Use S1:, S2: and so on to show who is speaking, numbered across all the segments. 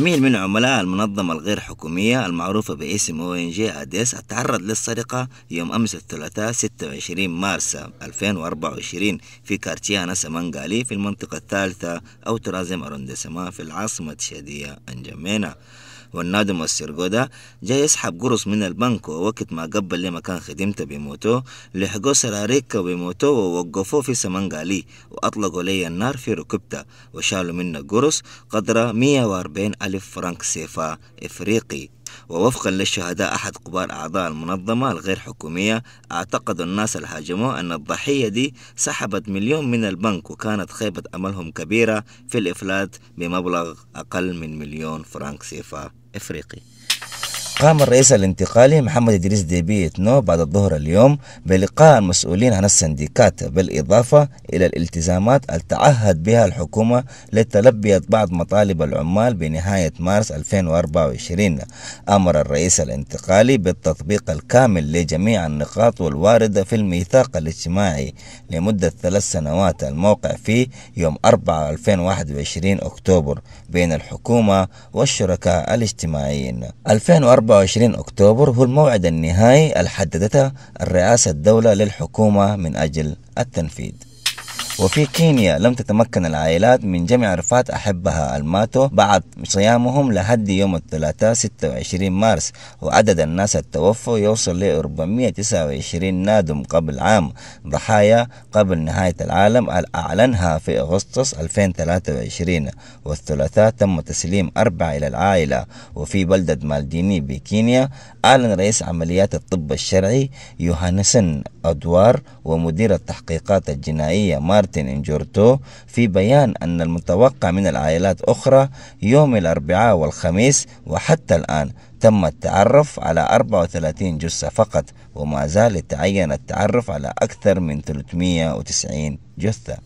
S1: عميل من عملاء المنظمة الغير حكومية المعروفة باسم او ان جي اديس تعرض للسرقة يوم امس الثلاثاء 26 مارس 2024 في كارتيانا سمنغالي في المنطقة الثالثة او ترازم اروندسما في العاصمة الشادية انجمينا والنادم ده جاي يسحب قرص من البنك ووقت ما قبل لما كان خدمته بموتو لحقو سراريكا بموتو ووقفوه في سمنغالي وأطلقوا لي النار في ركبته وشالوا منه قرص قدرة 140 ألف فرنك سيفا إفريقي ووفقا للشهداء أحد قبار أعضاء المنظمة الغير حكومية اعتقد الناس الهاجموا أن الضحية دي سحبت مليون من البنك وكانت خيبة أملهم كبيرة في الإفلات بمبلغ أقل من مليون فرنك سيفا افريقي قام الرئيس الانتقالي محمد إدريس ديبي نو بعد الظهر اليوم بلقاء المسؤولين عن السنديكات بالإضافة إلى الالتزامات التعهد بها الحكومة لتلبية بعض مطالب العمال بنهاية مارس 2024 أمر الرئيس الانتقالي بالتطبيق الكامل لجميع النقاط والواردة في الميثاق الاجتماعي لمدة ثلاث سنوات الموقع فيه يوم 4 2021 أكتوبر بين الحكومة والشركاء الاجتماعيين 2004 24 أكتوبر هو الموعد النهائي الحددته الرئاسة الدولة للحكومة من أجل التنفيذ وفي كينيا لم تتمكن العائلات من جمع رفات أحبها الماتو بعد صيامهم لحد يوم الثلاثاء 26 مارس وعدد الناس التوفى يوصل ل 429 نادم قبل عام ضحايا قبل نهاية العالم أعلنها في أغسطس 2023 والثلاثاء تم تسليم أربعة إلى العائلة وفي بلدة مالديني بكينيا أعلن رئيس عمليات الطب الشرعي يوهانسن أدوار ومدير التحقيقات الجنائية مارس مارتن إنجورتو في بيان أن المتوقع من العائلات أخرى يوم الأربعاء والخميس وحتى الآن تم التعرف على 34 جثة فقط وما زال يتعين التعرف على أكثر من 390 جثة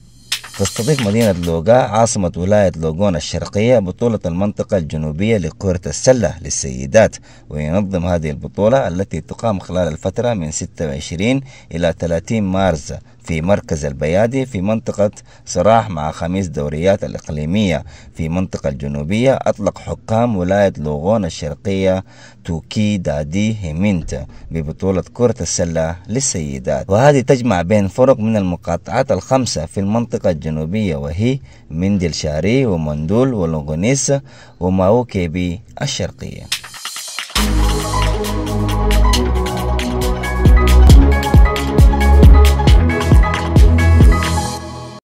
S1: تستضيف مدينة لوغا عاصمة ولاية لوغون الشرقية بطولة المنطقة الجنوبية لكرة السلة للسيدات وينظم هذه البطولة التي تقام خلال الفترة من 26 إلى 30 مارس في مركز البيادي في منطقة صراح مع خميس دوريات الإقليمية في منطقة الجنوبية أطلق حكام ولاية لوغون الشرقية توكي دادي هيمينتا ببطولة كرة السلة للسيدات وهذه تجمع بين فرق من المقاطعات الخمسة في المنطقة الجنوبية وهي مندل شاري ومندول ولوغونيس وماوكيبي الشرقية